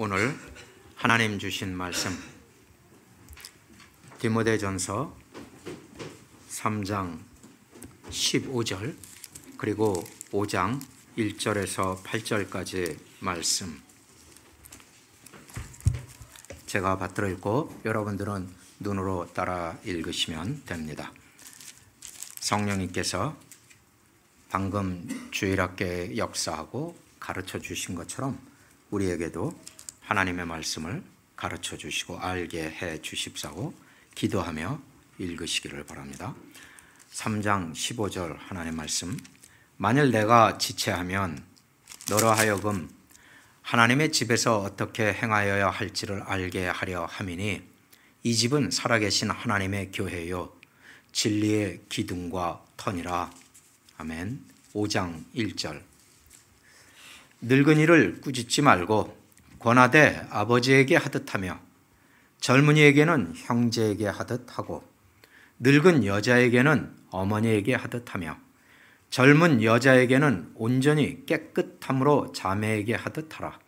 오늘 하나님 주신 말씀 디모데전서 3장 15절 그리고 5장 1절에서 8절까지 말씀 제가 받들어 읽고 여러분들은 눈으로 따라 읽으시면 됩니다. 성령님께서 방금 주일학계 역사하고 가르쳐 주신 것처럼 우리에게도 하나님의 말씀을 가르쳐 주시고 알게 해 주십사고 기도하며 읽으시기를 바랍니다. 3장 15절 하나님 말씀 만일 내가 지체하면 너로 하여금 하나님의 집에서 어떻게 행하여야 할지를 알게 하려 함이니 이 집은 살아계신 하나님의 교회요 진리의 기둥과 터니라 아멘 5장 1절 늙은이를 꾸짖지 말고 권하되 아버지에게 하듯 하며 젊은이에게는 형제에게 하듯 하고 늙은 여자에게는 어머니에게 하듯 하며 젊은 여자에게는 온전히 깨끗함으로 자매에게 하듯 하라.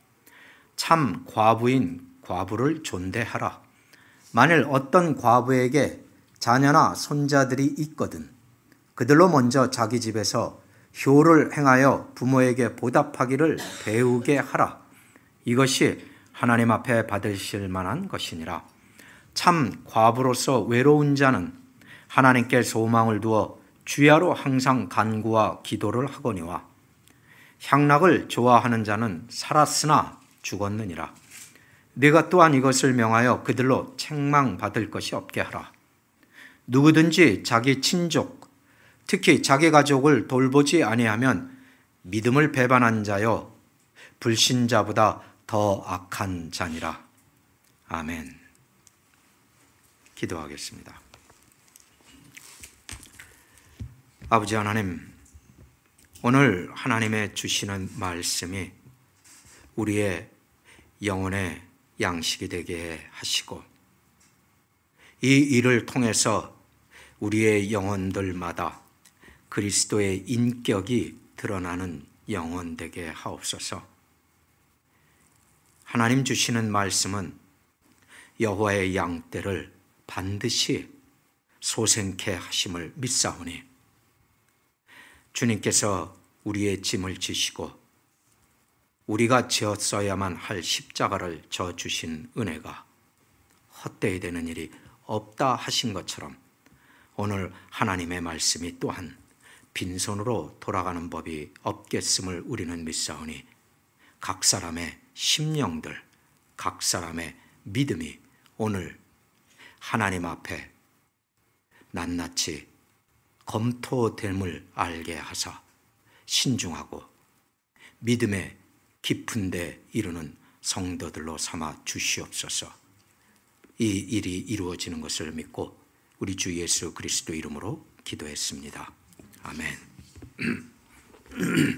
참 과부인 과부를 존대하라. 만일 어떤 과부에게 자녀나 손자들이 있거든 그들로 먼저 자기 집에서 효를 행하여 부모에게 보답하기를 배우게 하라. 이것이 하나님 앞에 받으실 만한 것이니라. 참 과부로서 외로운 자는 하나님께 소망을 두어 주야로 항상 간구와 기도를 하거니와 향락을 좋아하는 자는 살았으나 죽었느니라. 네가 또한 이것을 명하여 그들로 책망받을 것이 없게 하라. 누구든지 자기 친족, 특히 자기 가족을 돌보지 아니하면 믿음을 배반한 자여 불신자보다 더 악한 자니라. 아멘. 기도하겠습니다. 아버지 하나님, 오늘 하나님의 주시는 말씀이 우리의 영혼의 양식이 되게 하시고 이 일을 통해서 우리의 영혼들마다 그리스도의 인격이 드러나는 영혼 되게 하옵소서. 하나님 주시는 말씀은 여호와의 양떼를 반드시 소생케 하심을 믿사오니 주님께서 우리의 짐을 지시고 우리가 지었어야만 할 십자가를 져 주신 은혜가 헛되이 되는 일이 없다 하신 것처럼 오늘 하나님의 말씀이 또한 빈손으로 돌아가는 법이 없겠음을 우리는 믿사오니 각 사람의 심령들, 각 사람의 믿음이 오늘 하나님 앞에 낱낱이 검토됨을 알게 하사 신중하고 믿음의 깊은 데 이르는 성도들로 삼아 주시옵소서 이 일이 이루어지는 것을 믿고 우리 주 예수 그리스도 이름으로 기도했습니다. 아멘.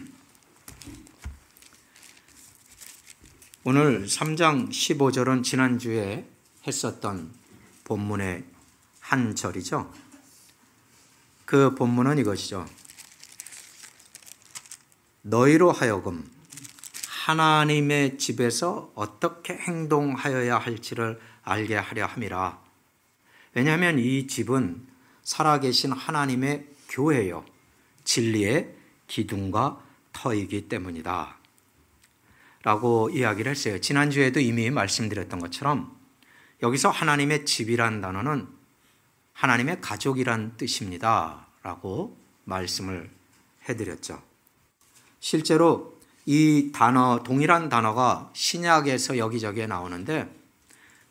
오늘 3장 15절은 지난주에 했었던 본문의 한 절이죠. 그 본문은 이것이죠. 너희로 하여금 하나님의 집에서 어떻게 행동하여야 할지를 알게 하려 함이라. 왜냐하면 이 집은 살아계신 하나님의 교회요. 진리의 기둥과 터이기 때문이다. 라고 이야기를 했어요. 지난주에도 이미 말씀드렸던 것처럼 여기서 하나님의 집이란 단어는 하나님의 가족이란 뜻입니다. 라고 말씀을 해드렸죠. 실제로 이 단어, 동일한 단어가 신약에서 여기저기에 나오는데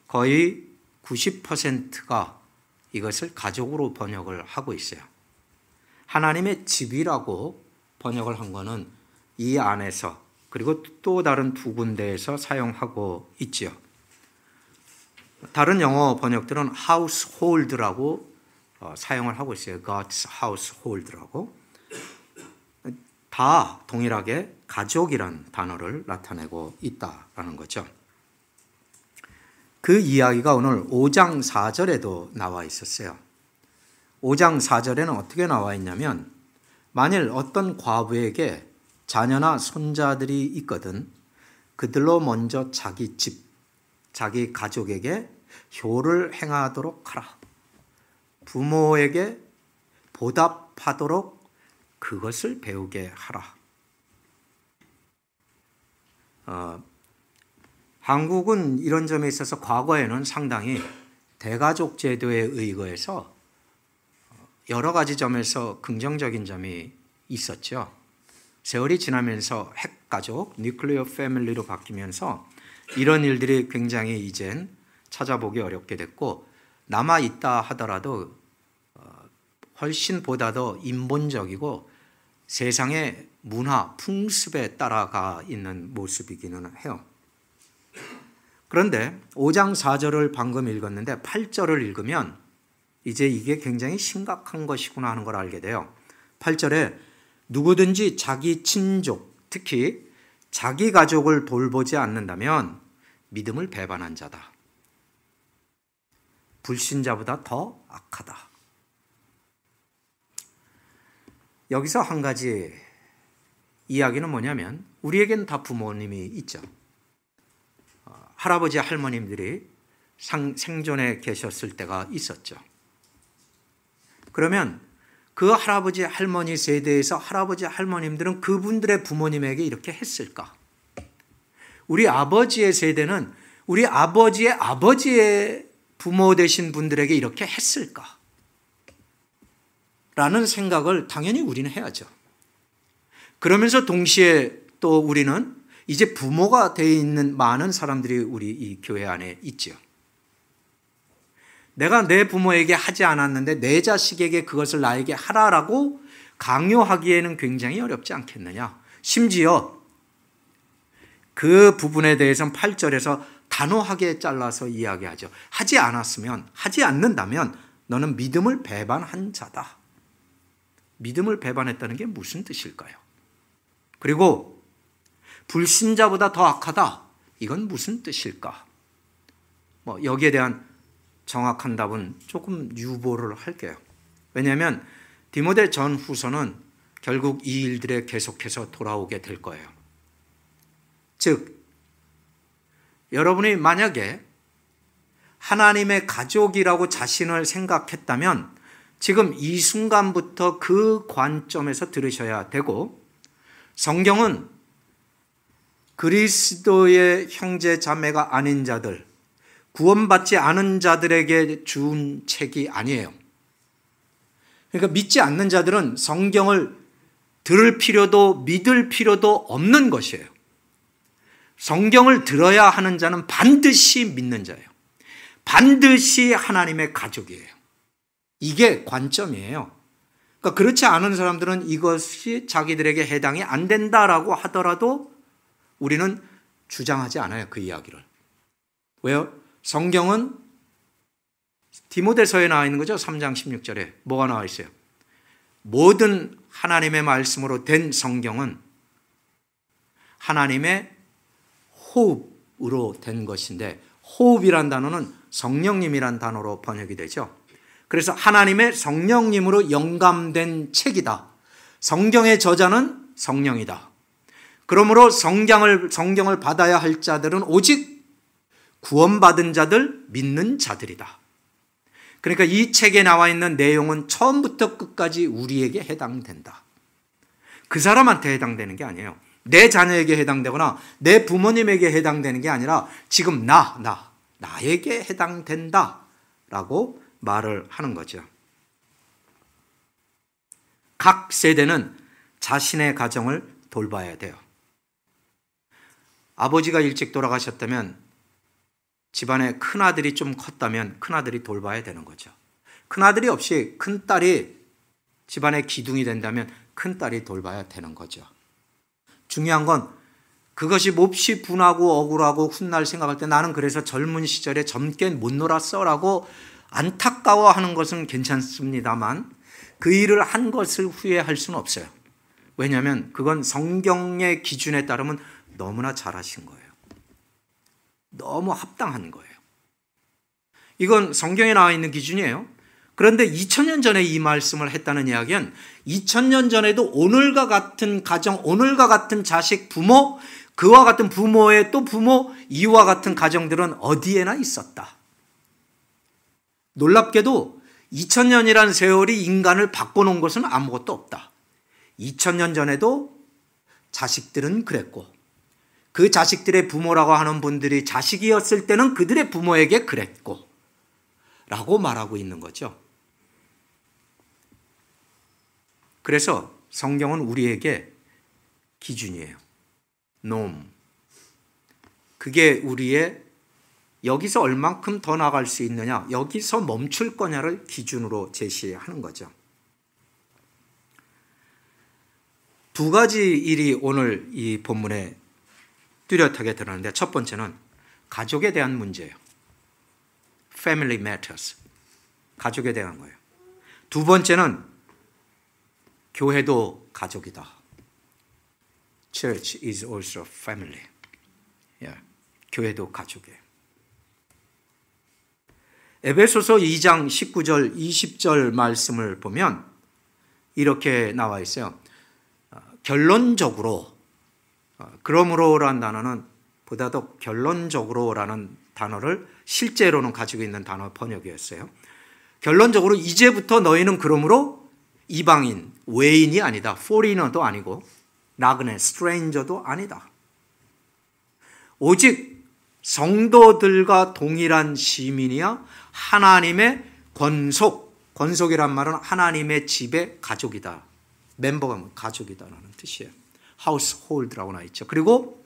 거의 90%가 이것을 가족으로 번역을 하고 있어요. 하나님의 집이라고 번역을 한 거는 이 안에서 그리고 또 다른 두 군데에서 사용하고 있지요. 다른 영어 번역들은 household라고 어, 사용을 하고 있어요. God's household라고. 다 동일하게 가족이란 단어를 나타내고 있다라는 거죠. 그 이야기가 오늘 5장 4절에도 나와 있었어요. 5장 4절에는 어떻게 나와 있냐면 만일 어떤 과부에게 자녀나 손자들이 있거든 그들로 먼저 자기 집, 자기 가족에게 효를 행하도록 하라. 부모에게 보답하도록 그것을 배우게 하라. 어, 한국은 이런 점에 있어서 과거에는 상당히 대가족 제도에 의거해서 여러 가지 점에서 긍정적인 점이 있었죠. 세월이 지나면서 핵가족, 뉴클리어 패밀리로 바뀌면서 이런 일들이 굉장히 이젠 찾아보기 어렵게 됐고 남아 있다 하더라도 어, 훨씬 보다 더 인본적이고 세상의 문화, 풍습에 따라가 있는 모습이기는 해요. 그런데 5장 4절을 방금 읽었는데 8절을 읽으면 이제 이게 굉장히 심각한 것이구나 하는 걸 알게 돼요. 8절에 누구든지 자기 친족, 특히 자기 가족을 돌보지 않는다면 믿음을 배반한 자다. 불신자보다 더 악하다. 여기서 한 가지 이야기는 뭐냐면 우리에겐 다 부모님이 있죠. 어, 할아버지 할머님들이 생존에 계셨을 때가 있었죠. 그러면 그 할아버지 할머니 세대에서 할아버지 할머님들은 그분들의 부모님에게 이렇게 했을까? 우리 아버지의 세대는 우리 아버지의 아버지의 부모 되신 분들에게 이렇게 했을까? 라는 생각을 당연히 우리는 해야죠. 그러면서 동시에 또 우리는 이제 부모가 되어 있는 많은 사람들이 우리 이 교회 안에 있죠. 내가 내 부모에게 하지 않았는데 내 자식에게 그것을 나에게 하라라고 강요하기에는 굉장히 어렵지 않겠느냐. 심지어 그 부분에 대해서는 8절에서 단호하게 잘라서 이야기하죠. 하지 않았으면, 하지 않는다면 너는 믿음을 배반한 자다. 믿음을 배반했다는 게 무슨 뜻일까요? 그리고 불신자보다 더 악하다. 이건 무슨 뜻일까? 뭐 여기에 대한 정확한 답은 조금 유보를 할게요. 왜냐하면 디모데 전후서는 결국 이 일들에 계속해서 돌아오게 될 거예요. 즉 여러분이 만약에 하나님의 가족이라고 자신을 생각했다면 지금 이 순간부터 그 관점에서 들으셔야 되고 성경은 그리스도의 형제 자매가 아닌 자들 구원받지 않은 자들에게 준 책이 아니에요. 그러니까 믿지 않는 자들은 성경을 들을 필요도 믿을 필요도 없는 것이에요. 성경을 들어야 하는 자는 반드시 믿는 자예요. 반드시 하나님의 가족이에요. 이게 관점이에요. 그러니까 그렇지 않은 사람들은 이것이 자기들에게 해당이 안 된다라고 하더라도 우리는 주장하지 않아요. 그 이야기를. 왜요? 성경은 디모데서에 나와 있는 거죠. 3장 16절에 뭐가 나와 있어요? 모든 하나님의 말씀으로 된 성경은 하나님의 호흡으로 된 것인데 호흡이란 단어는 성령님이란 단어로 번역이 되죠. 그래서 하나님의 성령님으로 영감된 책이다. 성경의 저자는 성령이다. 그러므로 성경을 성경을 받아야 할 자들은 오직 구원받은 자들, 믿는 자들이다. 그러니까 이 책에 나와 있는 내용은 처음부터 끝까지 우리에게 해당된다. 그 사람한테 해당되는 게 아니에요. 내 자녀에게 해당되거나 내 부모님에게 해당되는 게 아니라 지금 나, 나, 나에게 해당된다. 라고 말을 하는 거죠. 각 세대는 자신의 가정을 돌봐야 돼요. 아버지가 일찍 돌아가셨다면 집안에 큰아들이 좀 컸다면 큰아들이 돌봐야 되는 거죠. 큰아들이 없이 큰딸이 집안의 기둥이 된다면 큰딸이 돌봐야 되는 거죠. 중요한 건 그것이 몹시 분하고 억울하고 훗날 생각할 때 나는 그래서 젊은 시절에 젊게 못 놀았어라고 안타까워하는 것은 괜찮습니다만 그 일을 한 것을 후회할 수는 없어요. 왜냐하면 그건 성경의 기준에 따르면 너무나 잘하신 거예요. 너무 합당한 거예요. 이건 성경에 나와 있는 기준이에요. 그런데 2000년 전에 이 말씀을 했다는 이야기는 2000년 전에도 오늘과 같은 가정, 오늘과 같은 자식, 부모, 그와 같은 부모의 또 부모, 이와 같은 가정들은 어디에나 있었다. 놀랍게도 2000년이라는 세월이 인간을 바꿔놓은 것은 아무것도 없다. 2000년 전에도 자식들은 그랬고, 그 자식들의 부모라고 하는 분들이 자식이었을 때는 그들의 부모에게 그랬고 라고 말하고 있는 거죠. 그래서 성경은 우리에게 기준이에요. 놈. 그게 우리의 여기서 얼만큼 더 나갈 수 있느냐, 여기서 멈출 거냐를 기준으로 제시하는 거죠. 두 가지 일이 오늘 이 본문에 뚜렷하게 드러나는데 첫 번째는 가족에 대한 문제예요. Family matters. 가족에 대한 거예요. 두 번째는 교회도 가족이다. Church is also family. Yeah. 예, 교회도 가족이에요. 에베소서 2장 19절, 20절 말씀을 보면 이렇게 나와 있어요. 어, 결론적으로 아, 그러므로란 단어는 보다 더 결론적으로라는 단어를 실제로는 가지고 있는 단어 번역이었어요. 결론적으로 이제부터 너희는 그러므로 이방인, 외인이 아니다. 포리너도 아니고 나그네, 스트레인저도 아니다. 오직 성도들과 동일한 시민이야 하나님의 권속, 권속이란 말은 하나님의 집의 가족이다. 멤버가 뭐 가족이다라는 뜻이에요. household라고 나 있죠. 그리고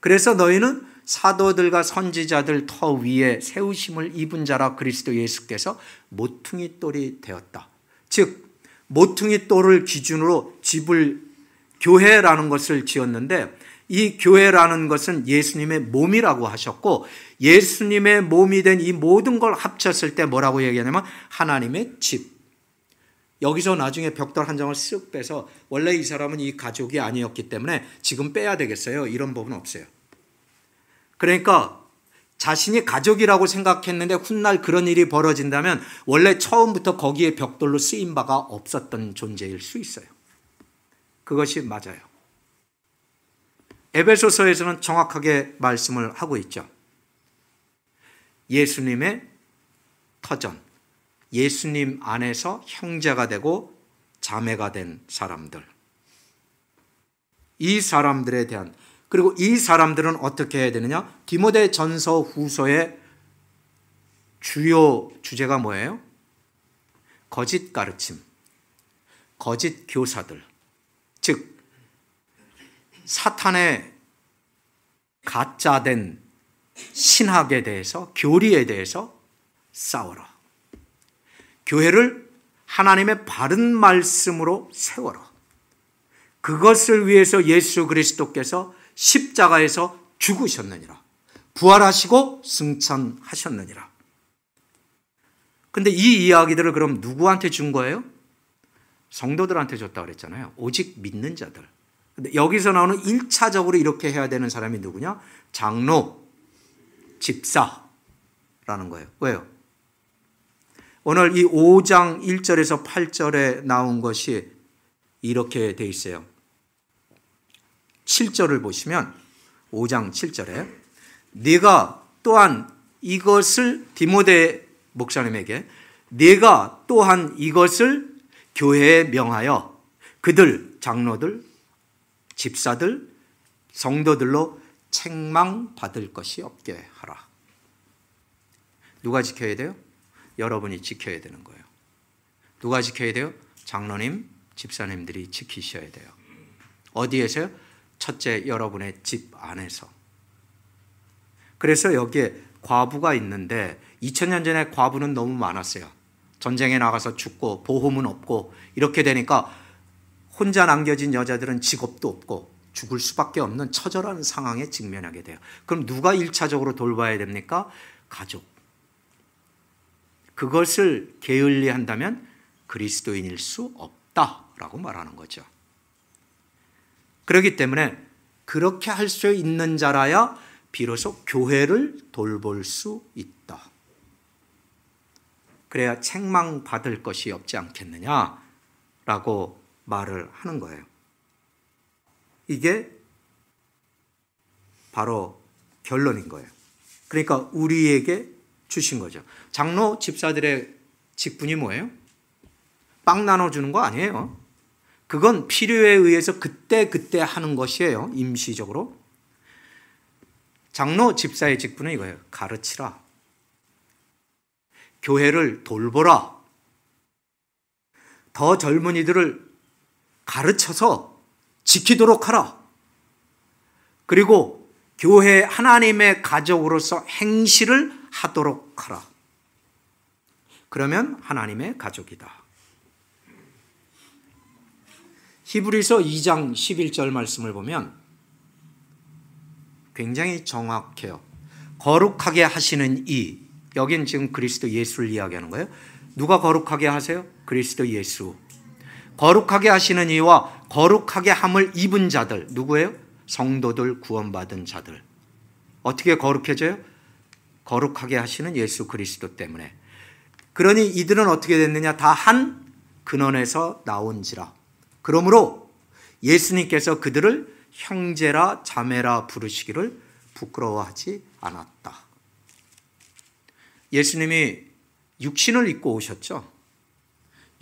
그래서 너희는 사도들과 선지자들 터 위에 세우심을 입은 자라 그리스도 예수께서 모퉁이 돌이 되었다. 즉 모퉁이 돌을 기준으로 집을 교회라는 것을 지었는데 이 교회라는 것은 예수님의 몸이라고 하셨고 예수님의 몸이 된 이 모든 걸 합쳤을 때 뭐라고 얘기하냐면 하나님의 집, 여기서 나중에 벽돌 한 장을 쓱 빼서 원래 이 사람은 이 가족이 아니었기 때문에 지금 빼야 되겠어요. 이런 법은 없어요. 그러니까 자신이 가족이라고 생각했는데 훗날 그런 일이 벌어진다면 원래 처음부터 거기에 벽돌로 쓰인 바가 없었던 존재일 수 있어요. 그것이 맞아요. 에베소서에서는 정확하게 말씀을 하고 있죠. 예수님의 터전. 예수님 안에서 형제가 되고 자매가 된 사람들. 이 사람들에 대한 그리고 이 사람들은 어떻게 해야 되느냐? 디모데 전서 후서의 주요 주제가 뭐예요? 거짓 가르침, 거짓 교사들. 즉, 사탄의 가짜된 신학에 대해서, 교리에 대해서 싸워라. 교회를 하나님의 바른 말씀으로 세워라. 그것을 위해서 예수 그리스도께서 십자가에서 죽으셨느니라. 부활하시고 승천하셨느니라. 근데 이 이야기들을 그럼 누구한테 준 거예요? 성도들한테 줬다 그랬잖아요. 오직 믿는 자들. 근데 여기서 나오는 1차적으로 이렇게 해야 되는 사람이 누구냐? 장로, 집사라는 거예요. 왜요? 오늘 이 5장 1절에서 8절에 나온 것이 이렇게 돼 있어요. 7절을 보시면 5장 7절에 네가 또한 이것을 디모데 목사님에게 네가 또한 이것을 교회에 명하여 그들 장로들 집사들 성도들로 책망받을 것이 없게 하라. 누가 지켜야 돼요? 여러분이 지켜야 되는 거예요. 누가 지켜야 돼요? 장로님, 집사님들이 지키셔야 돼요. 어디에서요? 첫째, 여러분의 집 안에서. 그래서 여기에 과부가 있는데 2000년 전에 과부는 너무 많았어요. 전쟁에 나가서 죽고 보험은 없고 이렇게 되니까 혼자 남겨진 여자들은 직업도 없고 죽을 수밖에 없는 처절한 상황에 직면하게 돼요. 그럼 누가 1차적으로 돌봐야 됩니까? 가족. 그것을 게을리한다면 그리스도인일 수 없다라고 말하는 거죠. 그렇기 때문에 그렇게 할 수 있는 자라야 비로소 교회를 돌볼 수 있다. 그래야 책망받을 것이 없지 않겠느냐라고 말을 하는 거예요. 이게 바로 결론인 거예요. 그러니까 우리에게 주신 거죠. 장로 집사들의 직분이 뭐예요? 빵 나눠주는 거 아니에요. 그건 필요에 의해서 그때그때 그때 하는 것이에요. 임시적으로. 장로 집사의 직분은 이거예요. 가르치라. 교회를 돌보라. 더 젊은이들을 가르쳐서 지키도록 하라. 그리고 교회 하나님의 가족으로서 행실을 하도록 하라. 그러면 하나님의 가족이다. 히브리서 2장 11절 말씀을 보면 굉장히 정확해요. 거룩하게 하시는 이 여긴 지금 그리스도 예수를 이야기하는 거예요. 누가 거룩하게 하세요? 그리스도 예수. 거룩하게 하시는 이와 거룩하게 함을 입은 자들 누구예요? 성도들 구원받은 자들. 어떻게 거룩해져요? 거룩하게 하시는 예수 그리스도 때문에 그러니 이들은 어떻게 됐느냐 다 한 근원에서 나온지라 그러므로 예수님께서 그들을 형제라 자매라 부르시기를 부끄러워하지 않았다 예수님이 육신을 입고 오셨죠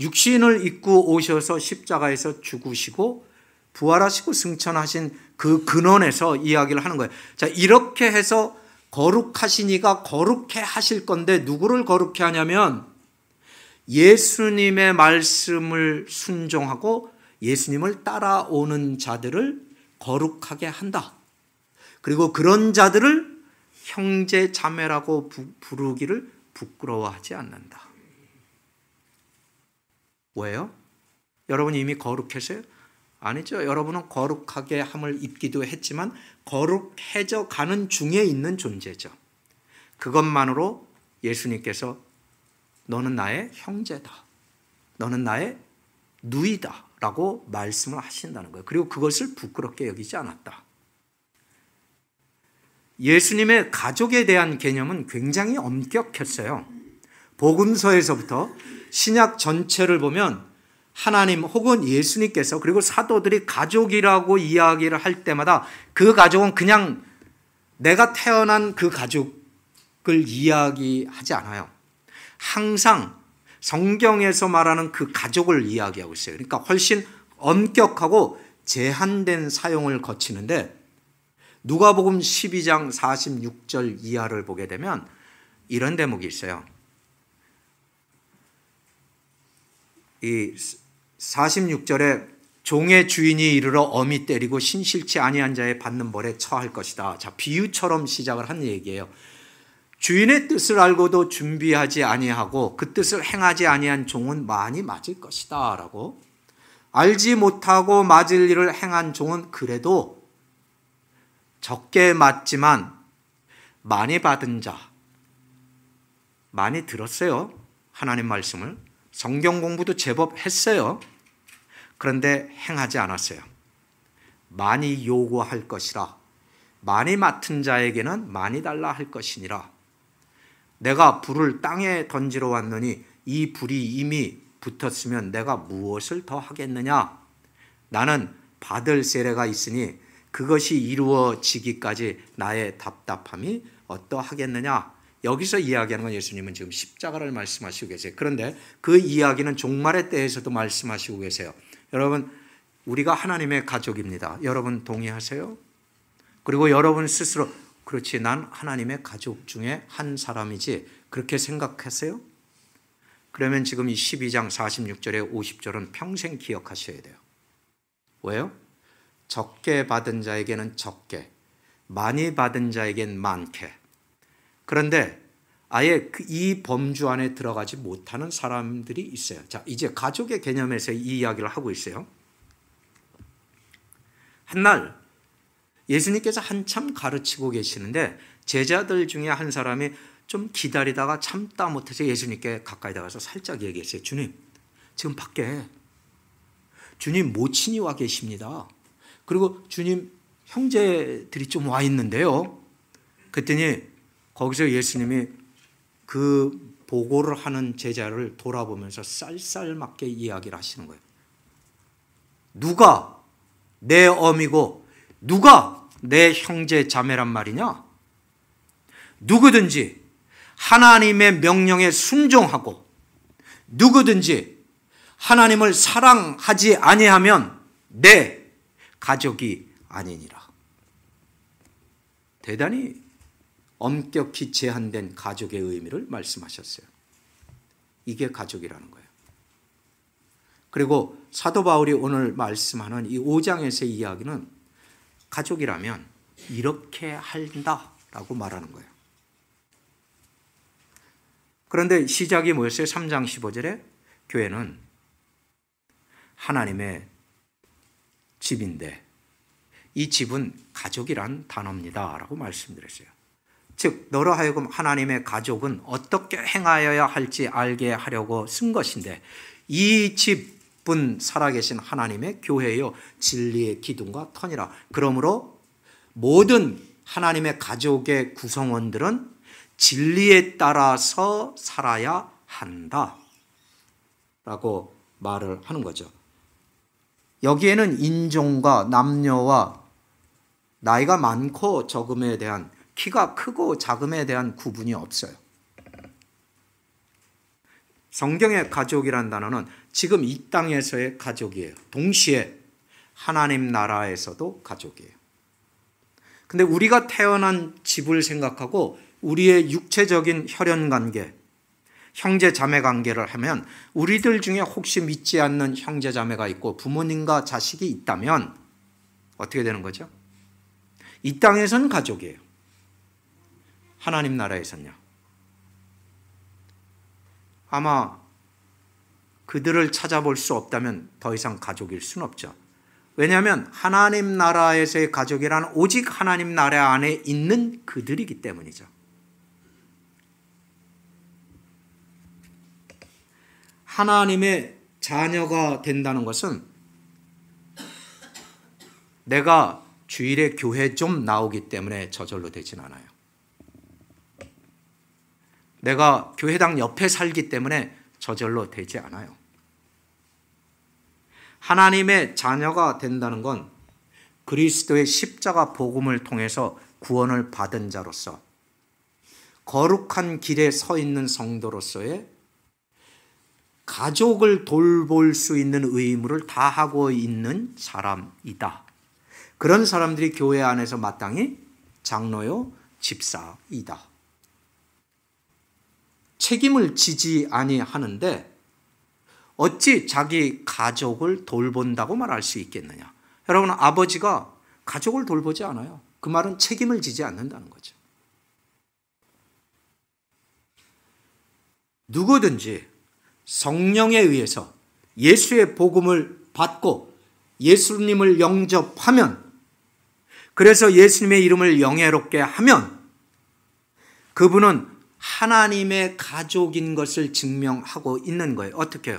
육신을 입고 오셔서 십자가에서 죽으시고 부활하시고 승천하신 그 근원에서 이야기를 하는 거예요. 자, 이렇게 해서 거룩하시니가 거룩해 하실 건데 누구를 거룩해 하냐면 예수님의 말씀을 순종하고 예수님을 따라오는 자들을 거룩하게 한다. 그리고 그런 자들을 형제 자매라고 부르기를 부끄러워하지 않는다. 왜요? 여러분 이미 거룩해서요? 아니죠. 여러분은 거룩하게 함을 입기도 했지만 거룩해져 가는 중에 있는 존재죠. 그것만으로 예수님께서 너는 나의 형제다. 너는 나의 누이다. 라고 말씀을 하신다는 거예요. 그리고 그것을 부끄럽게 여기지 않았다. 예수님의 가족에 대한 개념은 굉장히 엄격했어요. 복음서에서부터 신약 전체를 보면 하나님 혹은 예수님께서 그리고 사도들이 가족이라고 이야기를 할 때마다 그 가족은 그냥 내가 태어난 그 가족을 이야기하지 않아요. 항상 성경에서 말하는 그 가족을 이야기하고 있어요. 그러니까 훨씬 엄격하고 제한된 사용을 거치는데 누가복음 12장 46절 이하를 보게 되면 이런 대목이 있어요. 이 46절에 종의 주인이 이르러 어미 때리고 신실치 아니한 자의 받는 벌에 처할 것이다. 자, 비유처럼 시작을 한 얘기예요. 주인의 뜻을 알고도 준비하지 아니하고 그 뜻을 행하지 아니한 종은 많이 맞을 것이다라고 알지 못하고 맞을 일을 행한 종은 그래도 적게 맞지만 많이 받은 자 많이 들었어요. 하나님 말씀을 성경 공부도 제법 했어요. 그런데 행하지 않았어요. 많이 요구할 것이라. 많이 맡은 자에게는 많이 달라 할 것이니라. 내가 불을 땅에 던지러 왔느니 이 불이 이미 붙었으면 내가 무엇을 더 하겠느냐? 나는 받을 세례가 있으니 그것이 이루어지기까지 나의 답답함이 어떠하겠느냐? 여기서 이야기하는 건 예수님은 지금 십자가를 말씀하시고 계세요. 그런데 그 이야기는 종말에대해서도 말씀하시고 계세요. 여러분, 우리가 하나님의 가족입니다. 여러분 동의하세요? 그리고 여러분 스스로 그렇지 난 하나님의 가족 중에 한 사람이지 그렇게 생각하세요? 그러면 지금 이 12장 46절에 50절은 평생 기억하셔야 돼요. 왜요? 적게 받은 자에게는 적게, 많이 받은 자에겐 많게, 그런데 아예 그 이 범주 안에 들어가지 못하는 사람들이 있어요. 자, 이제 가족의 개념에서 이 이야기를 하고 있어요. 한날 예수님께서 한참 가르치고 계시는데 제자들 중에 한 사람이 좀 기다리다가 참다 못해서 예수님께 가까이 다가서 살짝 얘기했어요. 주님, 지금 밖에 주님 모친이 와 계십니다. 그리고 주님 형제들이 좀 와 있는데요. 그랬더니 거기서 예수님이 그 보고를 하는 제자를 돌아보면서 쌀쌀맞게 이야기를 하시는 거예요. 누가 내 엄이고 누가 내 형제 자매란 말이냐? 누구든지 하나님의 명령에 순종하고 누구든지 하나님을 사랑하지 아니하면 내 가족이 아니니라. 대단히 엄격히 제한된 가족의 의미를 말씀하셨어요. 이게 가족이라는 거예요. 그리고 사도 바울이 오늘 말씀하는 이 5장에서의 이야기는 가족이라면 이렇게 한다라고 말하는 거예요. 그런데 시작이 뭐였어요? 3장 15절에 교회는 하나님의 집인데 이 집은 가족이란 단어입니다라고 말씀드렸어요. 즉 너로 하여금 하나님의 가족은 어떻게 행하여야 할지 알게 하려고 쓴 것인데 이 집은 살아계신 하나님의 교회요 진리의 기둥과 터니라 그러므로 모든 하나님의 가족의 구성원들은 진리에 따라서 살아야 한다 라고 말을 하는 거죠 여기에는 인종과 남녀와 나이가 많고 적음에 대한 키가 크고 작음에 대한 구분이 없어요. 성경의 가족이란 단어는 지금 이 땅에서의 가족이에요. 동시에 하나님 나라에서도 가족이에요. 근데 우리가 태어난 집을 생각하고 우리의 육체적인 혈연 관계, 형제 자매 관계를 하면 우리들 중에 혹시 믿지 않는 형제 자매가 있고 부모님과 자식이 있다면 어떻게 되는 거죠? 이 땅에선 가족이에요. 하나님 나라에서는 아마 그들을 찾아볼 수 없다면 더 이상 가족일 순 없죠. 왜냐하면 하나님 나라에서의 가족이란 오직 하나님 나라 안에 있는 그들이기 때문이죠. 하나님의 자녀가 된다는 것은 내가 주일에 교회 좀 나오기 때문에 저절로 되진 않아요. 내가 교회당 옆에 살기 때문에 저절로 되지 않아요. 하나님의 자녀가 된다는 건 그리스도의 십자가 복음을 통해서 구원을 받은 자로서 거룩한 길에 서 있는 성도로서의 가족을 돌볼 수 있는 의무를 다 하고 있는 사람이다. 그런 사람들이 교회 안에서 마땅히 장로요 집사이다. 책임을 지지 아니하는데 어찌 자기 가족을 돌본다고 말할 수 있겠느냐. 여러분 아버지가 가족을 돌보지 않아요. 그 말은 책임을 지지 않는다는 거죠. 누구든지 성령에 의해서 예수의 복음을 받고 예수님을 영접하면 그래서 예수님의 이름을 영예롭게 하면 그분은 하나님의 가족인 것을 증명하고 있는 거예요. 어떻게요?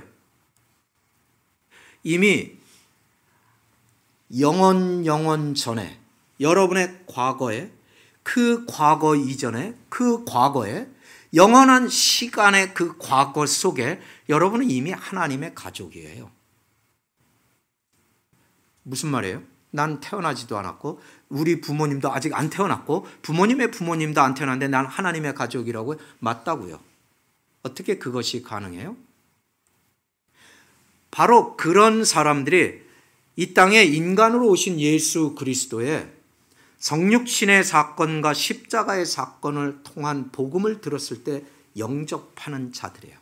이미 영원 영원 전에 여러분의 과거에 그 과거 이전에 그 과거에 영원한 시간의 그 과거 속에 여러분은 이미 하나님의 가족이에요. 무슨 말이에요? 난 태어나지도 않았고 우리 부모님도 아직 안 태어났고 부모님의 부모님도 안 태어났는데 난 하나님의 가족이라고 맞다고요. 어떻게 그것이 가능해요? 바로 그런 사람들이 이 땅에 인간으로 오신 예수 그리스도의 성육신의 사건과 십자가의 사건을 통한 복음을 들었을 때 영접하는 자들이에요.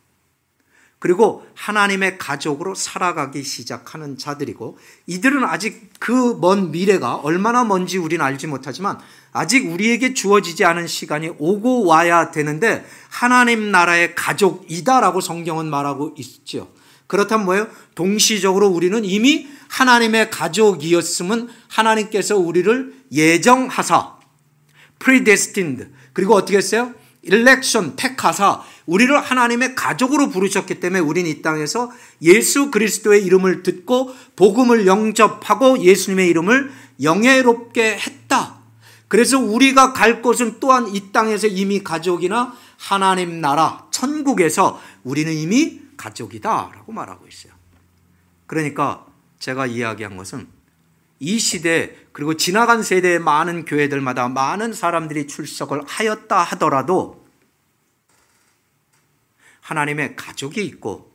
그리고 하나님의 가족으로 살아가기 시작하는 자들이고 이들은 아직 그 먼 미래가 얼마나 먼지 우리는 알지 못하지만 아직 우리에게 주어지지 않은 시간이 오고 와야 되는데 하나님 나라의 가족이다라고 성경은 말하고 있죠. 그렇다면 뭐예요? 동시적으로 우리는 이미 하나님의 가족이었음은 하나님께서 우리를 예정하사 predestined 그리고 어떻게 했어요? 일렉션, 택하사, 우리를 하나님의 가족으로 부르셨기 때문에 우리는 이 땅에서 예수 그리스도의 이름을 듣고 복음을 영접하고 예수님의 이름을 영예롭게 했다. 그래서 우리가 갈 곳은 또한 이 땅에서 이미 가족이나 하나님 나라, 천국에서 우리는 이미 가족이다. 라고 말하고 있어요. 그러니까 제가 이야기한 것은 이시대 그리고 지나간 세대의 많은 교회들마다 많은 사람들이 출석을 하였다 하더라도 하나님의 가족이 있고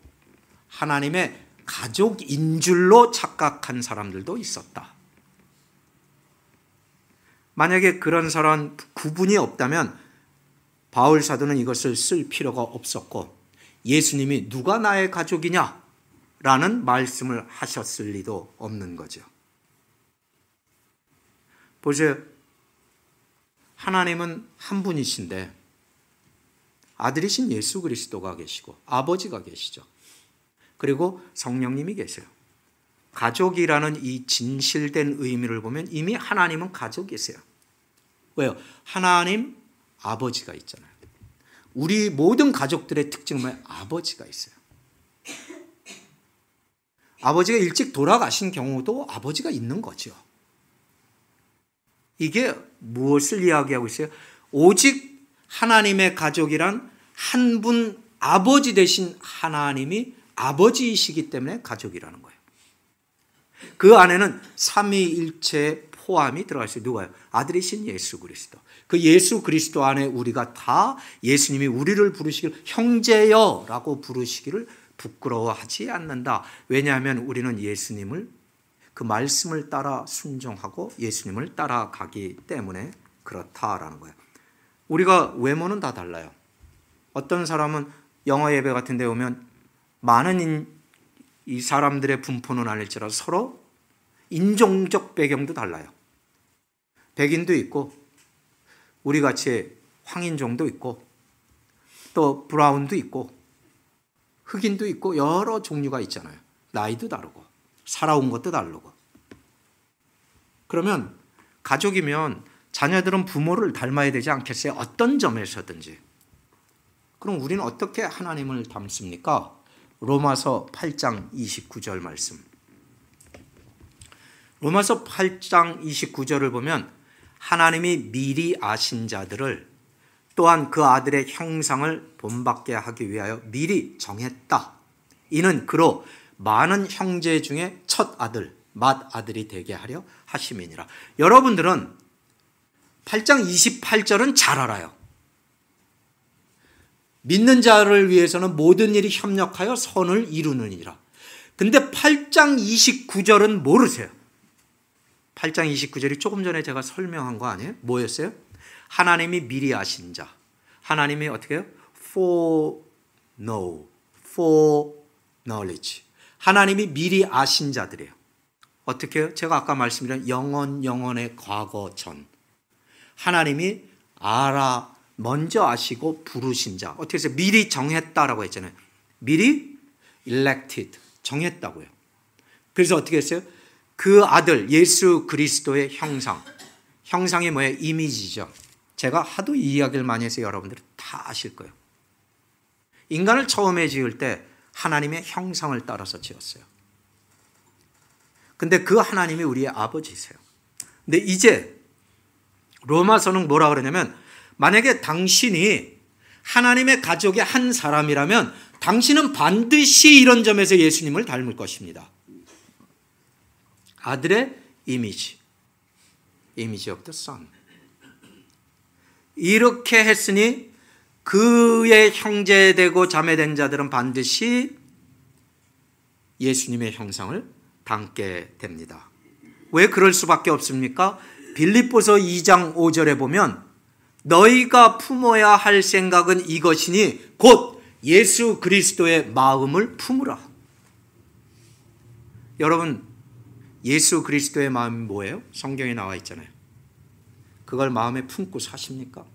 하나님의 가족인 줄로 착각한 사람들도 있었다. 만약에 그런 사람 구분이 없다면 바울 사도는 이것을 쓸 필요가 없었고 예수님이 누가 나의 가족이냐 라는 말씀을 하셨을 리도 없는 거죠. 보세요. 하나님은 한 분이신데 아들이신 예수 그리스도가 계시고 아버지가 계시죠. 그리고 성령님이 계세요. 가족이라는 이 진실된 의미를 보면 이미 하나님은 가족이세요. 왜요? 하나님 아버지가 있잖아요. 우리 모든 가족들의 특징은 아버지가 있어요. 아버지가 일찍 돌아가신 경우도 아버지가 있는 거죠. 이게 무엇을 이야기하고 있어요? 오직 하나님의 가족이란 한 분 아버지 대신 하나님이 아버지이시기 때문에 가족이라는 거예요. 그 안에는 삼위일체 포함이 들어가 있어요. 누가요? 아들이신 예수 그리스도. 그 예수 그리스도 안에 우리가 다 예수님이 우리를 부르시기를 형제여라고 부르시기를 부끄러워하지 않는다. 왜냐하면 우리는 예수님을 그 말씀을 따라 순종하고 예수님을 따라가기 때문에 그렇다라는 거예요. 우리가 외모는 다 달라요. 어떤 사람은 영어 예배 같은 데 오면 많은 인, 이 사람들의 분포는 아닐지라도 서로 인종적 배경도 달라요. 백인도 있고 우리 같이 황인종도 있고 또 브라운도 있고 흑인도 있고 여러 종류가 있잖아요. 나이도 다르고 살아온 것도 다르고. 그러면 가족이면 자녀들은 부모를 닮아야 되지 않겠어요? 어떤 점에서든지. 그럼 우리는 어떻게 하나님을 닮습니까? 로마서 8장 29절 말씀. 로마서 8장 29절을 보면 하나님이 미리 아신 자들을 또한 그 아들의 형상을 본받게 하기 위하여 미리 정했다. 이는 그로 많은 형제 중에 첫 아들, 맏 아들이 되게 하려 하심이니라. 여러분들은 8장 28절은 잘 알아요. 믿는 자를 위해서는 모든 일이 협력하여 선을 이루느니라. 근데 8장 29절은 모르세요. 8장 29절이 조금 전에 제가 설명한 거 아니에요? 뭐였어요? 하나님이 미리 아신 자. 하나님이 어떻게 해요? for know, for knowledge. 하나님이 미리 아신 자들이에요. 어떻게 제가 아까 말씀드린 영원 영원의 과거 전 하나님이 알아 먼저 아시고 부르신 자 어떻게 해서 미리 정했다라고 했잖아요. 미리 elected 정했다고요. 그래서 어떻게 했어요? 그 아들 예수 그리스도의 형상 형상이 뭐예요? 이미지죠. 제가 하도 이야기를 많이 해서 여러분들다 아실 거예요. 인간을 처음에 지을 때 하나님의 형상을 따라서 지었어요. 근데 그 하나님이 우리의 아버지세요. 근데 이제 로마서는 뭐라 그러냐면 만약에 당신이 하나님의 가족의 한 사람이라면 당신은 반드시 이런 점에서 예수님을 닮을 것입니다. 아들의 이미지. 이미지 of the son. 이렇게 했으니 그의 형제되고 자매된 자들은 반드시 예수님의 형상을 담게 됩니다. 왜 그럴 수밖에 없습니까? 빌립보서 2장 5절에 보면 너희가 품어야 할 생각은 이것이니 곧 예수 그리스도의 마음을 품으라. 여러분 예수 그리스도의 마음이 뭐예요? 성경에 나와 있잖아요. 그걸 마음에 품고 사십니까?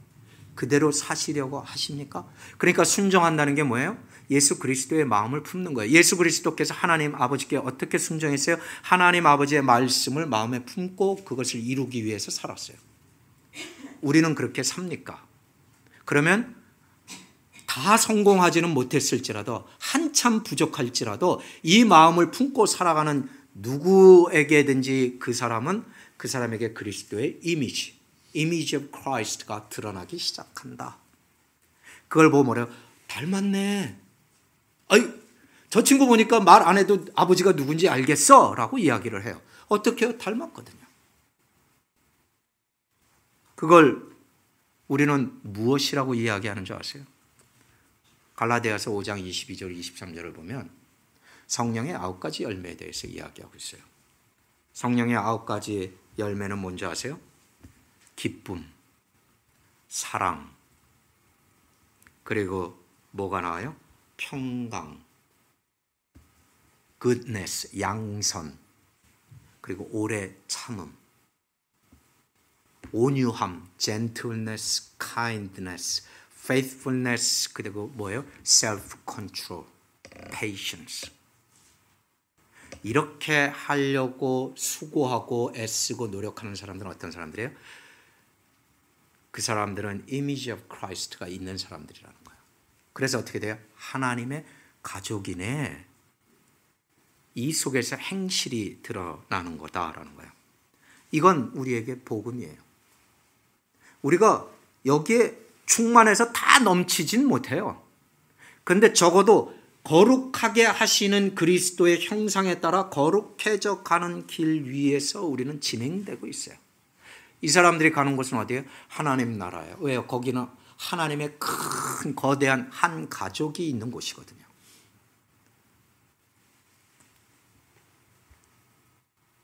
그대로 사시려고 하십니까? 그러니까 순종한다는 게 뭐예요? 예수 그리스도의 마음을 품는 거예요. 예수 그리스도께서 하나님 아버지께 어떻게 순종했어요? 하나님 아버지의 말씀을 마음에 품고 그것을 이루기 위해서 살았어요. 우리는 그렇게 삽니까? 그러면 다 성공하지는 못했을지라도 한참 부족할지라도 이 마음을 품고 살아가는 누구에게든지 그 사람은 그 사람에게 그리스도의 이미지, 이미지 오브 크라이스트가 드러나기 시작한다. 그걸 보면 뭐래요? 닮았네. 아이, 저 친구 보니까 말 안 해도 아버지가 누군지 알겠어. 라고 이야기를 해요. 어떻게 요 닮았거든요. 그걸 우리는 무엇이라고 이야기하는 줄 아세요? 갈라디아서 5장 22절 23절을 보면 성령의 아홉 가지 열매에 대해서 이야기하고 있어요. 성령의 아홉 가지 열매는 뭔지 아세요? 기쁨, 사랑, 그리고 뭐가 나와요? 평강, goodness, 양선, 그리고 오래 참음, 온유함, gentleness, kindness, faithfulness, 그리고 뭐예요? self-control, patience. 이렇게 하려고 수고하고 애쓰고 노력하는 사람들은 어떤 사람들이에요? 그 사람들은 이미지 오브 크라이스트가 있는 사람들이라는 거예요. 그래서 어떻게 돼요? 하나님의 가족이네. 이 속에서 행실이 드러나는 거다라는 거예요. 이건 우리에게 복음이에요. 우리가 여기에 충만해서 다 넘치진 못해요. 근데 적어도 거룩하게 하시는 그리스도의 형상에 따라 거룩해져 가는 길 위에서 우리는 진행되고 있어요. 이 사람들이 가는 곳은 어디예요? 하나님 나라예요. 왜요? 거기는 하나님의 큰 거대한 한 가족이 있는 곳이거든요.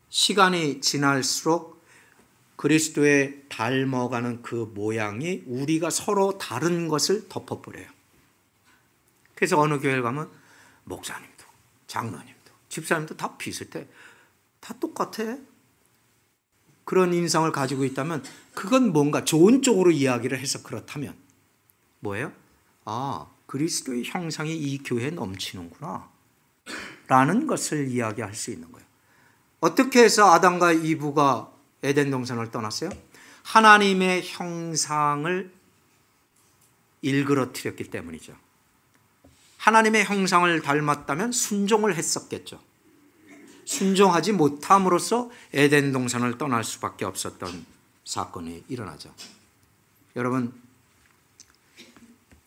시간이 지날수록 그리스도의 닮아가는 그 모양이 우리가 서로 다른 것을 덮어버려요. 그래서 어느 교회를 가면 목사님도 장로님도 집사님도 다 비슷해. 다 똑같아. 그런 인상을 가지고 있다면 그건 뭔가 좋은 쪽으로 이야기를 해서 그렇다면 뭐예요? 아, 그리스도의 형상이 이 교회에 넘치는구나. 라는 것을 이야기할 수 있는 거예요. 어떻게 해서 아담과 이브가 에덴 동산을 떠났어요? 하나님의 형상을 일그러뜨렸기 때문이죠. 하나님의 형상을 닮았다면 순종을 했었겠죠. 순종하지 못함으로써 에덴 동산을 떠날 수밖에 없었던 사건이 일어나죠. 여러분,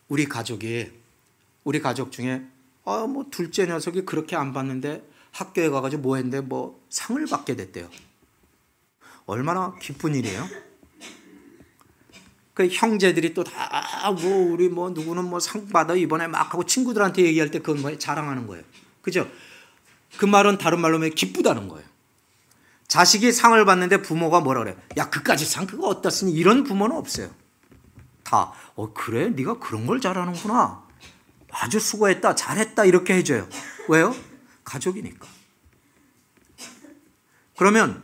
우리 가족이 우리 가족 중에 아, 뭐 둘째 녀석이 그렇게 안 봤는데 학교에 가가뭐 했는데 뭐 상을 받게 됐대요. 얼마나 기쁜 일이에요. 그 형제들이 또다뭐 아, 우리 뭐 누구는 뭐 상 받아 이번에 막 하고 친구들한테 얘기할 때 그건 뭐 자랑하는 거예요. 그죠? 그 말은 다른 말로 하면 기쁘다는 거예요. 자식이 상을 받는데 부모가 뭐라 그래? 야, 그까지 상 그거 어디다 니 이런 부모는 없어요. 다, 어, 그래? 네가 그런 걸 잘하는구나. 아주 수고했다. 잘했다. 이렇게 해줘요. 왜요? 가족이니까. 그러면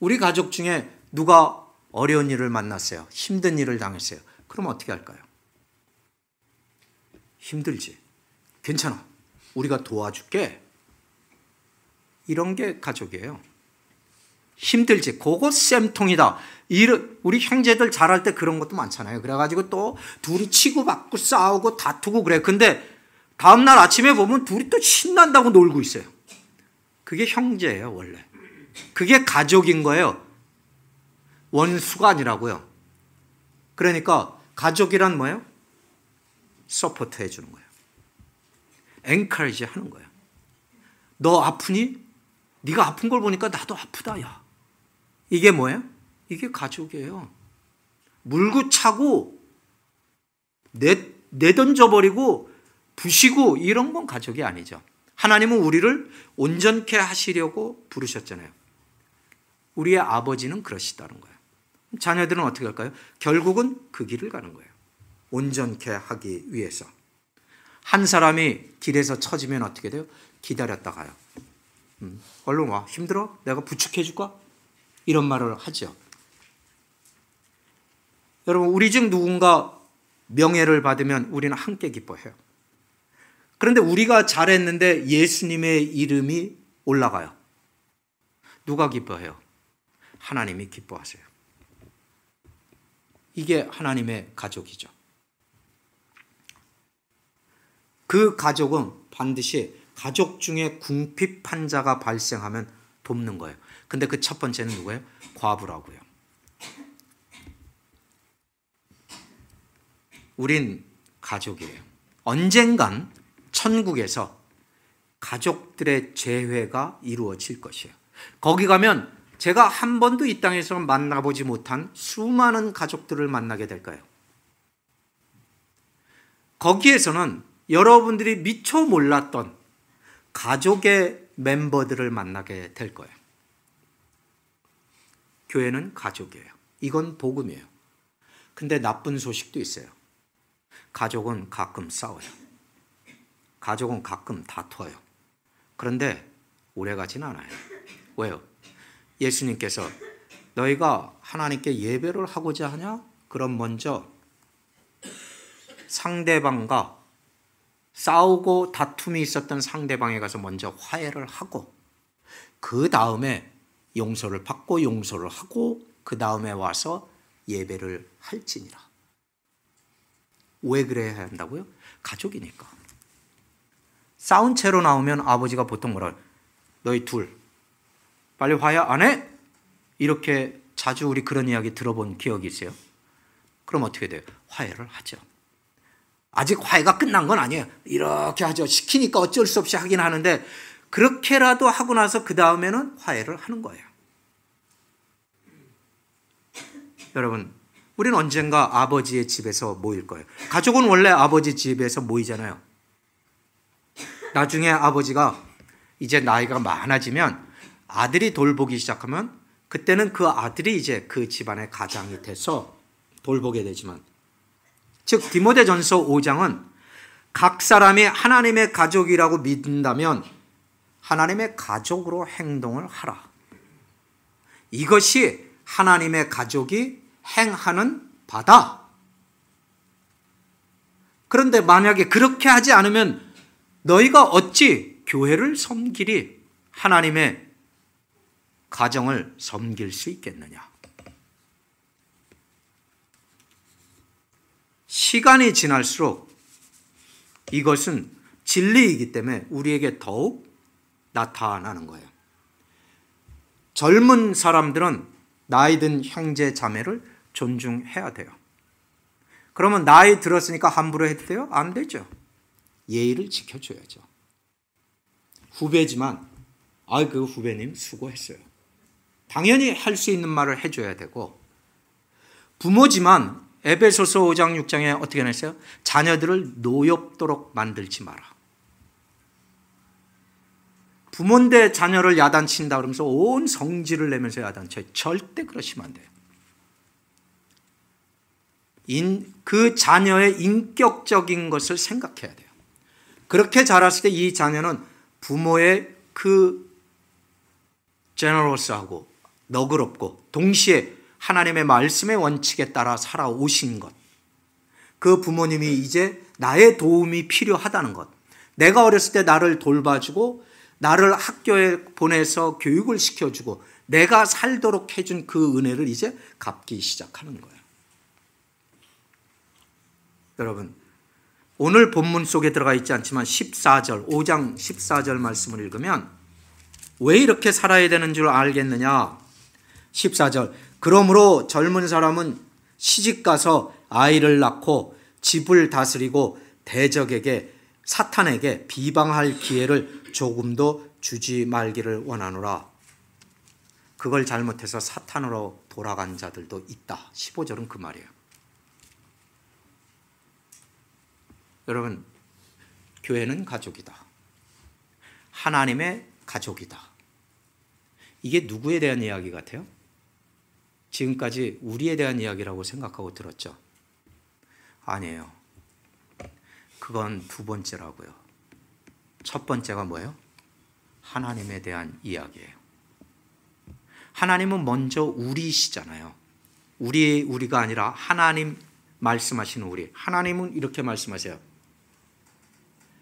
우리 가족 중에 누가 어려운 일을 만났어요. 힘든 일을 당했어요. 그럼 어떻게 할까요? 힘들지. 괜찮아. 우리가 도와줄게. 이런 게 가족이에요. 힘들지. 그거 쌤통이다. 우리 형제들 잘할 때 그런 것도 많잖아요. 그래가지고 또 둘이 치고받고 싸우고 다투고 그래. 근데 다음날 아침에 보면 둘이 또 신난다고 놀고 있어요. 그게 형제예요, 원래. 그게 가족인 거예요. 원수가 아니라고요. 그러니까 가족이란 뭐예요? 서포트 해주는 거예요. 앵카리지 하는 거야. 너 아프니? 네가 아픈 걸 보니까 나도 아프다 야. 이게 뭐예요? 이게 가족이에요. 물고 차고 내, 내던져버리고 부시고 이런 건 가족이 아니죠. 하나님은 우리를 온전케 하시려고 부르셨잖아요. 우리의 아버지는 그러시다는 거예요. 자녀들은 어떻게 할까요? 결국은 그 길을 가는 거예요. 온전케 하기 위해서. 한 사람이 길에서 처지면 어떻게 돼요? 기다렸다 가요. 음, 얼른 와. 힘들어? 내가 부축해 줄까? 이런 말을 하죠. 여러분, 우리 중 누군가 명예를 받으면 우리는 함께 기뻐해요. 그런데 우리가 잘했는데 예수님의 이름이 올라가요. 누가 기뻐해요? 하나님이 기뻐하세요. 이게 하나님의 가족이죠. 그 가족은 반드시 가족 중에 궁핍 한자가 발생하면 돕는 거예요. 근데 그 첫 번째는 누구예요? 과부라고요. 우린 가족이에요. 언젠간 천국에서 가족들의 재회가 이루어질 것이에요. 거기 가면 제가 한 번도 이 땅에서 만나보지 못한 수많은 가족들을 만나게 될 거예요. 거기에서는 여러분들이 미처 몰랐던 가족의 멤버들을 만나게 될 거예요. 교회는 가족이에요. 이건 복음이에요. 근데 나쁜 소식도 있어요. 가족은 가끔 싸워요. 가족은 가끔 다퉈요. 그런데 오래 가진 않아요. 왜요? 예수님께서 너희가 하나님께 예배를 하고자 하냐? 그럼 먼저 상대방과 싸우고 다툼이 있었던 상대방에 가서 먼저 화해를 하고 그 다음에 용서를 받고 용서를 하고 그 다음에 와서 예배를 할지니라. 왜 그래야 한다고요? 가족이니까. 싸운 채로 나오면 아버지가 보통 뭐라 너희 둘 빨리 화해 안 해? 이렇게 자주 우리 그런 이야기 들어본 기억이 있어요. 그럼 어떻게 돼요? 화해를 하죠. 아직 화해가 끝난 건 아니에요. 이렇게 하죠. 시키니까 어쩔 수 없이 하긴 하는데 그렇게라도 하고 나서 그 다음에는 화해를 하는 거예요. 여러분, 우리는 언젠가 아버지의 집에서 모일 거예요. 가족은 원래 아버지 집에서 모이잖아요. 나중에 아버지가 이제 나이가 많아지면 아들이 돌보기 시작하면 그때는 그 아들이 이제 그 집안의 가장이 돼서 돌보게 되지만 즉 디모데전서 5장은 각 사람이 하나님의 가족이라고 믿는다면 하나님의 가족으로 행동을 하라. 이것이 하나님의 가족이 행하는 바다. 그런데 만약에 그렇게 하지 않으면 너희가 어찌 교회를 섬기리 하나님의 가정을 섬길 수 있겠느냐? 시간이 지날수록 이것은 진리이기 때문에 우리에게 더욱 나타나는 거예요. 젊은 사람들은 나이든 형제 자매를 존중해야 돼요. 그러면 나이 들었으니까 함부로 해도 돼요? 안 되죠. 예의를 지켜줘야죠. 후배지만 아그 후배님 수고했어요. 당연히 할 수 있는 말을 해줘야 되고 부모지만 에베소서 5장 6장에 어떻게 나어요 자녀들을 노엽도록 만들지 마라. 부모인데 자녀를 야단친다 그러면서 온 성질을 내면서 야단쳐요. 절대 그러시면 안 돼요. 인, 그 자녀의 인격적인 것을 생각해야 돼요. 그렇게 자랐을 때 이 자녀는 부모의 그 제너러스하고 너그럽고 동시에 하나님의 말씀의 원칙에 따라 살아오신 것. 그 부모님이 이제 나의 도움이 필요하다는 것. 내가 어렸을 때 나를 돌봐주고 나를 학교에 보내서 교육을 시켜주고 내가 살도록 해준 그 은혜를 이제 갚기 시작하는 거예요. 여러분, 오늘 본문 속에 들어가 있지 않지만 14절, 5장 14절 말씀을 읽으면 왜 이렇게 살아야 되는 줄 알겠느냐? 14절, 그러므로 젊은 사람은 시집가서 아이를 낳고 집을 다스리고 대적에게 사탄에게 비방할 기회를 조금도 주지 말기를 원하노라. 그걸 잘못해서 사탄으로 돌아간 자들도 있다. 15절은 그 말이에요. 여러분, 교회는 가족이다. 하나님의 가족이다. 이게 누구에 대한 이야기 같아요? 지금까지 우리에 대한 이야기라고 생각하고 들었죠. 아니에요. 그건 두 번째라고요. 첫 번째가 뭐예요? 하나님에 대한 이야기예요. 하나님은 먼저 우리시잖아요. 우리 우리가 아니라 하나님 말씀하시는 우리. 하나님은 이렇게 말씀하세요.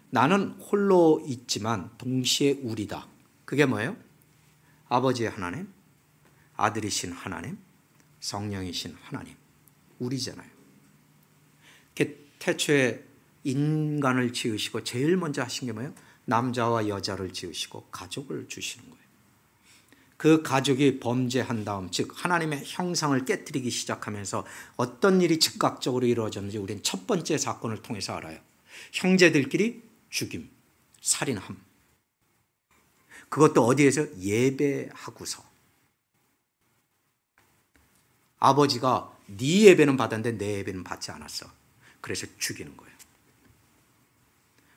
나는 홀로 있지만 동시에 우리다. 그게 뭐예요? 아버지 하나님, 아들이신 하나님, 성령이신 하나님, 우리잖아요. 태초에 인간을 지으시고 제일 먼저 하신 게 뭐예요? 남자와 여자를 지으시고 가족을 주시는 거예요. 그 가족이 범죄한 다음 즉 하나님의 형상을 깨뜨리기 시작하면서 어떤 일이 즉각적으로 이루어졌는지 우리는 첫 번째 사건을 통해서 알아요. 형제들끼리 죽임, 살인함. 그것도 어디에서 예배하고서 아버지가 네 예배는 받았는데 내 예배는 받지 않았어. 그래서 죽이는 거예요.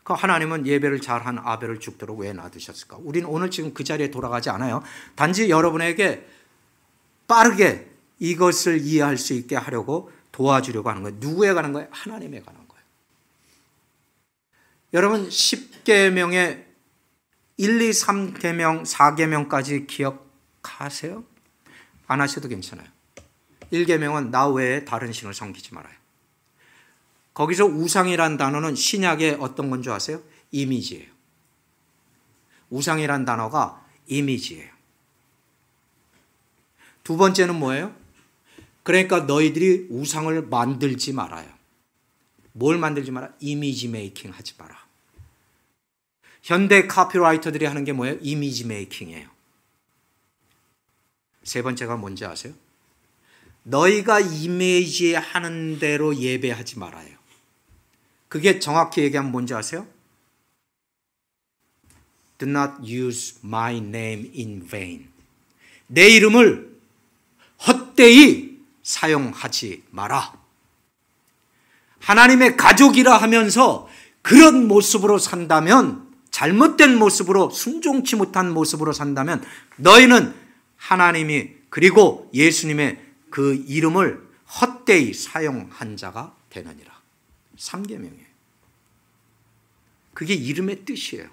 그 하나님은 예배를 잘한 아벨을 죽도록 왜 놔두셨을까? 우리는 오늘 지금 그 자리에 돌아가지 않아요. 단지 여러분에게 빠르게 이것을 이해할 수 있게 하려고 도와주려고 하는 거예요. 누구에 관한 거예요? 하나님에 관한 거예요. 여러분 10계명의 1, 2, 3계명, 4계명까지 기억하세요? 안 하셔도 괜찮아요. 1계명은 나 외에 다른 신을 섬기지 말아요. 거기서 우상이란 단어는 신약의 어떤 건 줄 아세요? 이미지예요. 우상이란 단어가 이미지예요. 두 번째는 뭐예요? 그러니까 너희들이 우상을 만들지 말아요. 뭘 만들지 마라? 이미지 메이킹 하지 마라. 현대 카피라이터들이 하는 게 뭐예요? 이미지 메이킹이에요. 세 번째가 뭔지 아세요? 너희가 이미지하는 에 대로 예배하지 말아요. 그게 정확히 얘기하면 뭔지 아세요? Do not use my name in vain. 내 이름을 헛되이 사용하지 마라. 하나님의 가족이라 하면서 그런 모습으로 산다면 잘못된 모습으로 순종치 못한 모습으로 산다면 너희는 하나님이 그리고 예수님의 그 이름을 헛되이 사용한 자가 되느니라. 3계명이에요. 그게 이름의 뜻이에요.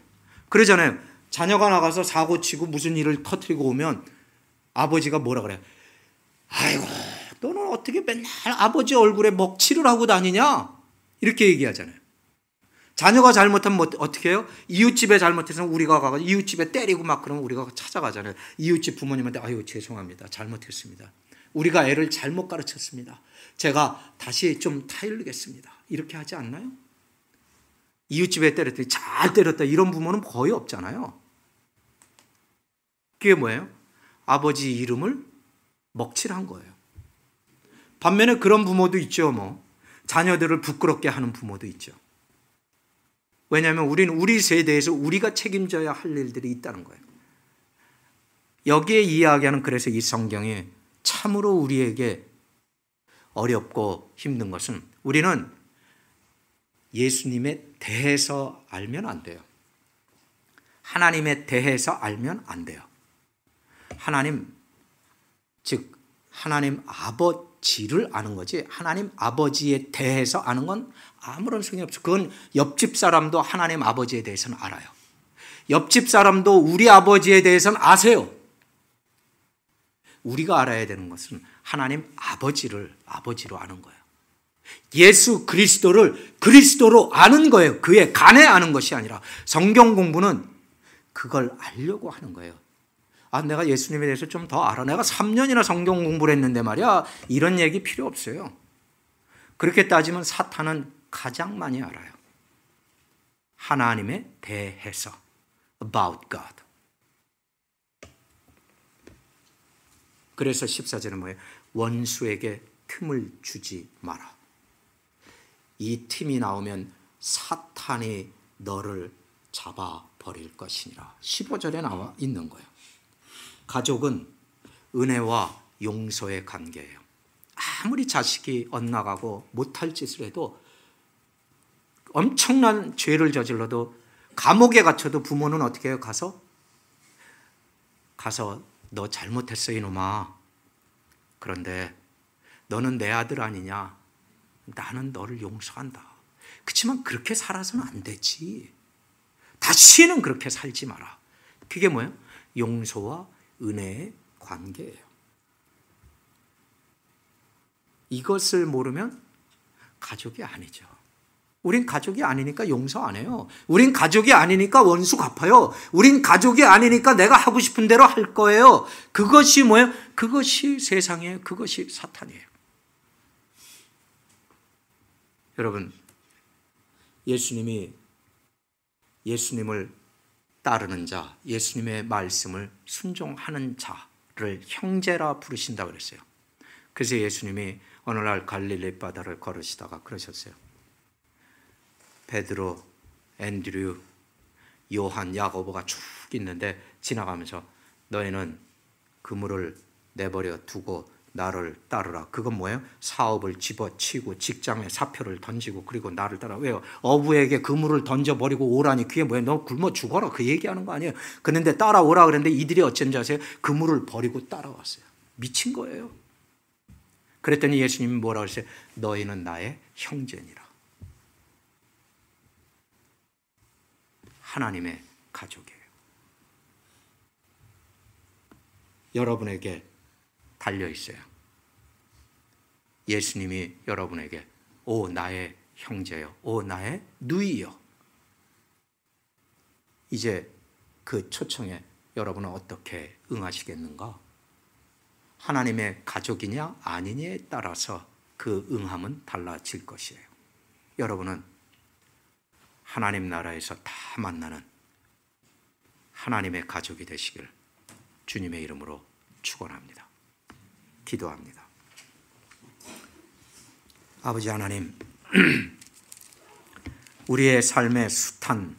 그러잖아요. 자녀가 나가서 사고 치고 무슨 일을 터트리고 오면 아버지가 뭐라 그래요? 아이고, 너는 어떻게 맨날 아버지 얼굴에 먹칠을 하고 다니냐? 이렇게 얘기하잖아요. 자녀가 잘못하면 뭐, 어떻게 해요? 이웃집에 잘못해서 우리가 가서 이웃집에 때리고 막 그러면 우리가 찾아가잖아요. 이웃집 부모님한테 아유 죄송합니다. 잘못했습니다. 우리가 애를 잘못 가르쳤습니다. 제가 다시 좀 타일르겠습니다. 이렇게 하지 않나요? 이웃집에 때렸더니 잘 때렸다 이런 부모는 거의 없잖아요. 그게 뭐예요? 아버지 이름을 먹칠한 거예요. 반면에 그런 부모도 있죠, 뭐. 자녀들을 부끄럽게 하는 부모도 있죠. 왜냐하면 우리는 우리 세대에서 우리가 책임져야 할 일들이 있다는 거예요. 여기에 이야기하는 그래서 이 성경이 참으로 우리에게 어렵고 힘든 것은 우리는 예수님에 대해서 알면 안 돼요. 하나님에 대해서 알면 안 돼요. 하나님, 즉, 하나님 아버지를 아는 거지, 하나님 아버지에 대해서 아는 건 아무런 소용이 없어. 그건 옆집 사람도 하나님 아버지에 대해서는 알아요. 옆집 사람도 우리 아버지에 대해서는 아세요. 우리가 알아야 되는 것은 하나님 아버지를 아버지로 아는 거예요. 예수 그리스도를 그리스도로 아는 거예요. 그에 간에 아는 것이 아니라 성경 공부는 그걸 알려고 하는 거예요. 아, 내가 예수님에 대해서 좀 더 알아. 내가 3년이나 성경 공부를 했는데 말이야. 이런 얘기 필요 없어요. 그렇게 따지면 사탄은 가장 많이 알아요. 하나님에 대해서. About God. 그래서 14절은 뭐예요? 원수에게 틈을 주지 마라. 이 틈이 나오면 사탄이 너를 잡아버릴 것이니라. 15절에 나와 있는 거예요. 가족은 은혜와 용서의 관계예요. 아무리 자식이 엇나가고 못할 짓을 해도 엄청난 죄를 저질러도 감옥에 갇혀도 부모는 어떻게 해요? 가서 가서 너 잘못했어 이놈아. 그런데 너는 내 아들 아니냐? 나는 너를 용서한다. 그렇지만 그렇게 살아서는 안 되지. 다시는 그렇게 살지 마라. 그게 뭐예요? 용서와 은혜의 관계예요. 이것을 모르면 가족이 아니죠. 우린 가족이 아니니까 용서 안 해요. 우린 가족이 아니니까 원수 갚아요. 우린 가족이 아니니까 내가 하고 싶은 대로 할 거예요. 그것이 뭐예요? 그것이 세상에 그것이 사탄이에요. 여러분, 예수님이 예수님을 따르는 자, 예수님의 말씀을 순종하는 자를 형제라 부르신다 그랬어요. 그래서 예수님이 어느 날 갈릴리 바다를 걸으시다가 그러셨어요. 베드로, 앤드류, 요한, 야고보가 쭉 있는데 지나가면서 너희는 그물을 내버려 두고 나를 따르라. 그건 뭐예요? 사업을 집어치고 직장에 사표를 던지고 그리고 나를 따라. 왜요? 어부에게 그물을 던져버리고 오라니 그게 뭐예요? 너 굶어 죽어라. 그 얘기하는 거 아니에요. 그런데 따라오라 그랬는데 이들이 어쩐지 아세요? 그물을 버리고 따라왔어요. 미친 거예요. 그랬더니 예수님이 뭐라고 했어요? 너희는 나의 형제니라. 하나님의 가족이에요. 여러분에게 달려 있어요. 예수님이 여러분에게 오 나의 형제여, 오 나의 누이여. 이제 그 초청에 여러분은 어떻게 응하시겠는가? 하나님의 가족이냐 아니냐에 따라서 그 응함은 달라질 것이에요. 여러분은 하나님 나라에서 다 만나는 하나님의 가족이 되시길 주님의 이름으로 축원합니다. 기도합니다. 아버지 하나님, 우리의 삶의 숱한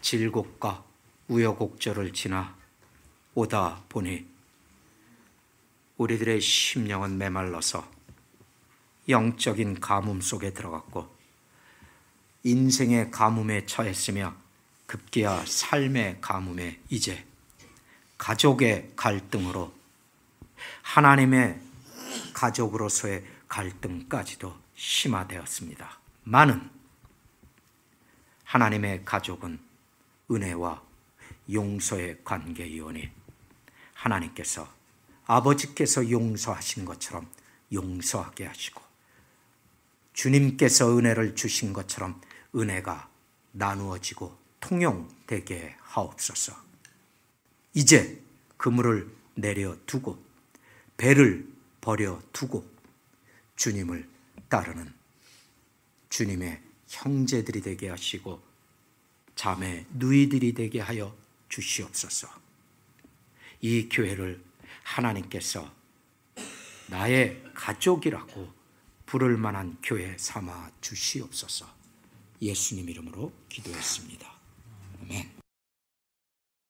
질곡과 우여곡절을 지나 오다 보니 우리들의 심령은 메말라서 영적인 가뭄 속에 들어갔고 인생의 가뭄에 처했으며 급기야 삶의 가뭄에 이제 가족의 갈등으로 하나님의 가족으로서의 갈등까지도 심화되었습니다. 많은 하나님의 가족은 은혜와 용서의 관계이오니 하나님께서 아버지께서 용서하신 것처럼 용서하게 하시고 주님께서 은혜를 주신 것처럼 은혜가 나누어지고 통용되게 하옵소서. 이제 그물을 내려두고 배를 버려두고 주님을 따르는 주님의 형제들이 되게 하시고 자매 누이들이 되게 하여 주시옵소서. 이 교회를 하나님께서 나의 가족이라고 부를 만한 교회 삼아 주시옵소서. 예수님 이름으로 기도했습니다. 아멘.